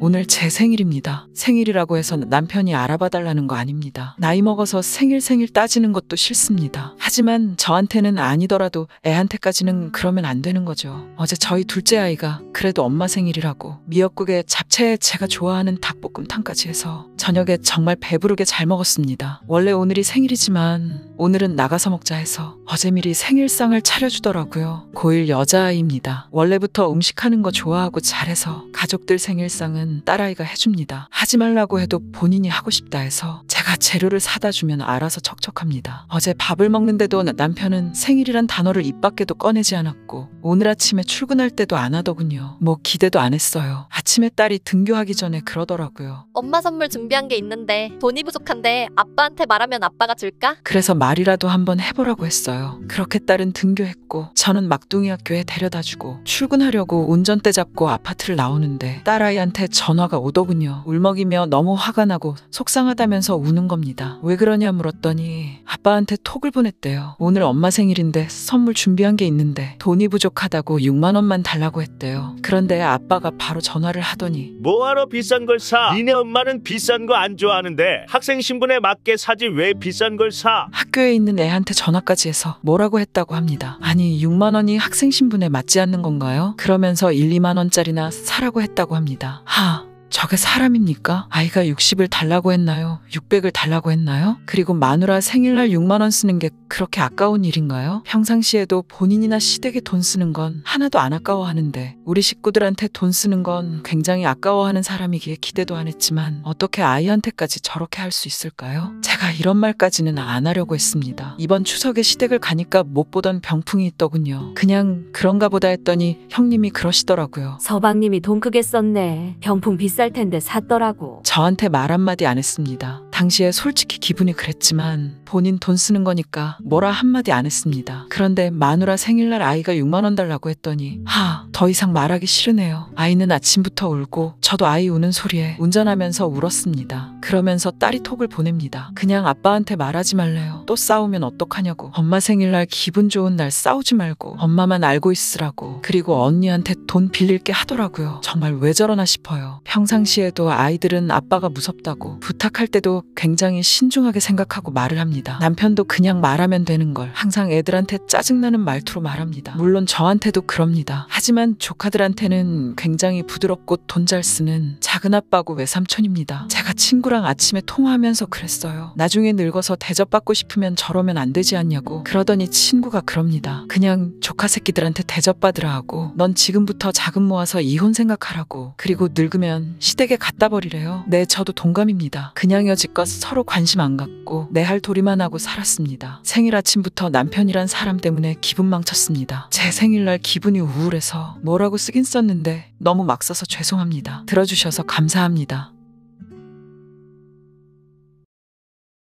오늘 제 생일입니다. 생일이라고 해서 남편이 알아봐 달라는 거 아닙니다. 나이 먹어서 생일 생일 따지는 것도 싫습니다. 하지만 저한테는 아니더라도 애한테까지는 그러면 안 되는 거죠. 어제 저희 둘째 아이가 그래도 엄마 생일이라고 미역국에 잡채에 제가 좋아하는 닭볶음탕까지 해서 저녁에 정말 배부르게 잘 먹었습니다. 원래 오늘이 생일이지만 오늘은 나가서 먹자 해서 어제 미리 생일상을 차려주더라고요. 고1 여자아이입니다. 원래부터 음식하는 거 좋아하고 잘해서 가족들 생일상은 딸아이가 해줍니다. 하지 말라고 해도 본인이 하고 싶다 해서 제 제가 재료를 사다 주면 알아서 척척합니다. 어제 밥을 먹는데도 남편은 생일이란 단어를 입 밖에도 꺼내지 않았고 오늘 아침에 출근할 때도 안 하더군요. 뭐 기대도 안 했어요. 아침에 딸이 등교하기 전에 그러더라고요. 엄마 선물 준비한 게 있는데 돈이 부족한데 아빠한테 말하면 아빠가 줄까? 그래서 말이라도 한번 해보라고 했어요. 그렇게 딸은 등교했고 저는 막둥이 학교에 데려다주고 출근하려고 운전대 잡고 아파트를 나오는데 딸아이한테 전화가 오더군요. 울먹이며 너무 화가 나고 속상하다면서 운 우는 겁니다. 왜 그러냐 물었더니 아빠한테 톡을 보냈대요. 오늘 엄마 생일인데 선물 준비한 게 있는데 돈이 부족하다고 6만 원만 달라고 했대요. 그런데 아빠가 바로 전화를 하더니 뭐하러 비싼 걸 사? 니네 엄마는 비싼 거 안 좋아하는데 학생 신분에 맞게 사지 왜 비싼 걸 사? 학교에 있는 애한테 전화까지 해서 뭐라고 했다고 합니다. 아니 6만 원이 학생 신분에 맞지 않는 건가요? 그러면서 1, 2만 원짜리나 사라고 했다고 합니다. 하 저게 사람입니까? 아이가 60을 달라고 했나요? 600을 달라고 했나요? 그리고 마누라 생일날 6만원 쓰는 게 그렇게 아까운 일인가요? 평상시에도 본인이나 시댁에 돈 쓰는 건 하나도 안 아까워하는데 우리 식구들한테 돈 쓰는 건 굉장히 아까워하는 사람이기에 기대도 안 했지만 어떻게 아이한테까지 저렇게 할 수 있을까요? 제가 이런 말까지는 안 하려고 했습니다. 이번 추석에 시댁을 가니까 못 보던 병풍이 있더군요. 그냥 그런가 보다 했더니 형님이 그러시더라고요. 서방님이 돈 크게 썼네. 병풍 비쌀 텐데 샀더라고. 저한테 말 한마디 안 했습니다. 당시에 솔직히 기분이 그랬지만 본인 돈 쓰는 거니까 뭐라 한마디 안 했습니다. 그런데 마누라 생일날 아이가 6만원 달라고 했더니 하, 더 이상 말하기 싫으네요. 아이는 아침부터 울고 저도 아이 우는 소리에 운전하면서 울었습니다. 그러면서 딸이 톡을 보냅니다. 그냥 아빠한테 말하지 말래요. 또 싸우면 어떡하냐고. 엄마 생일날 기분 좋은 날 싸우지 말고 엄마만 알고 있으라고. 그리고 언니한테 돈 빌릴 게 하더라고요. 정말 왜 저러나 싶어요. 평상시에도 아이들은 아빠가 무섭다고 부탁할 때도 굉장히 신중하게 생각하고 말을 합니다. 남편도 그냥 말하면 되는 걸 항상 애들한테 짜증나는 말투로 말합니다. 물론 저한테도 그럽니다. 하지만 조카들한테는 굉장히 부드럽고 돈 잘 쓰는 작은 아빠고 외삼촌입니다. 제가 친구랑 아침에 통화하면서 그랬어요. 나중에 늙어서 대접받고 싶으면 저러면 안 되지 않냐고. 그러더니 친구가 그럽니다. 그냥 조카 새끼들한테 대접받으라 하고 넌 지금부터 자금 모아서 이혼 생각하라고. 그리고 늙으면 시댁에 갖다 버리래요. 네, 저도 동감입니다. 그냥 여지껏 아내가 서로 관심 안 갖고 내 할 도리만 하고 살았습니다. 생일 아침부터 남편이란 사람 때문에 기분 망쳤습니다. 제 생일날 기분이 우울해서 뭐라고 쓰긴 썼는데 너무 막 써서 죄송합니다. 들어주셔서 감사합니다.